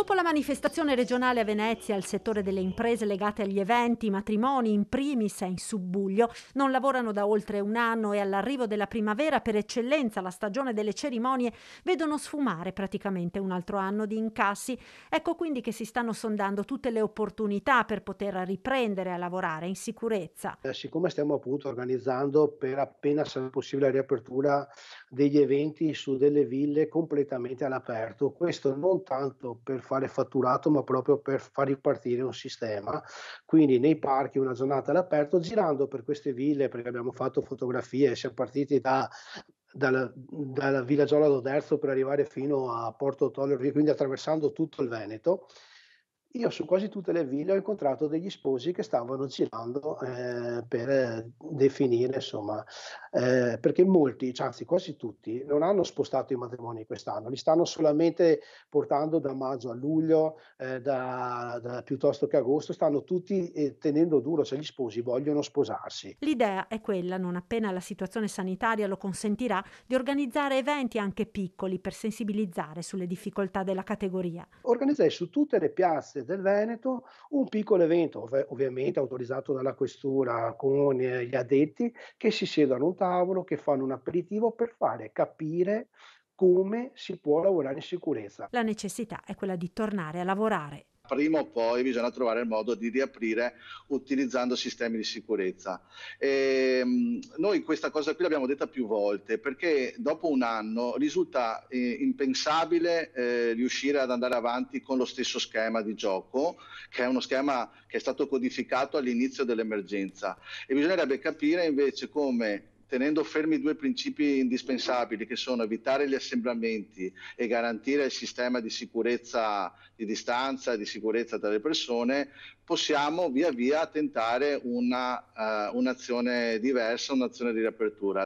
Dopo la manifestazione regionale a Venezia, il settore delle imprese legate agli eventi, matrimoni, in primis è in subbuglio, non lavorano da oltre un anno e all'arrivo della primavera, per eccellenza la stagione delle cerimonie, vedono sfumare praticamente un altro anno di incassi. Ecco quindi che si stanno sondando tutte le opportunità per poter riprendere a lavorare in sicurezza. Eh, siccome stiamo appunto organizzando per appena sarà possibile la riapertura degli eventi su delle ville completamente all'aperto, questo non tanto per fare fatturato, ma proprio per far ripartire un sistema. Quindi nei parchi una giornata all'aperto, girando per queste ville, perché abbiamo fatto fotografie, siamo partiti da dalla, dalla Villa Giola d'Oderzo per arrivare fino a Porto Tollio, quindi attraversando tutto il Veneto io su quasi tutte le ville ho incontrato degli sposi che stavano girando eh, per eh, definire, insomma, eh, perché molti, cioè, anzi quasi tutti, non hanno spostato i matrimoni quest'anno, li stanno solamente portando da maggio a luglio, eh, da, da, piuttosto che agosto, stanno tutti eh, tenendo duro, cioè gli sposi vogliono sposarsi. L'idea è quella, non appena la situazione sanitaria lo consentirà, di organizzare eventi anche piccoli per sensibilizzare sulle difficoltà della categoria. Organizzare su tutte le piazze Piazze del Veneto, un piccolo evento ov- ovviamente autorizzato dalla questura con eh, gli addetti che si siedono a un tavolo, che fanno un aperitivo per fare capire come si può lavorare in sicurezza. La necessità è quella di tornare a lavorare prima o poi bisogna trovare il modo di riaprire utilizzando sistemi di sicurezza. E, ehm, noi questa cosa qui l'abbiamo detta più volte perché dopo un anno risulta eh, impensabile eh, riuscire ad andare avanti con lo stesso schema di gioco, che è uno schema che è stato codificato all'inizio dell'emergenza e bisognerebbe capire invece come tenendo fermi due principi indispensabili che sono evitare gli assembramenti e garantire il sistema di sicurezza di distanza, di sicurezza tra le persone, possiamo via via tentare una, uh, un'azione diversa, un'azione di riapertura.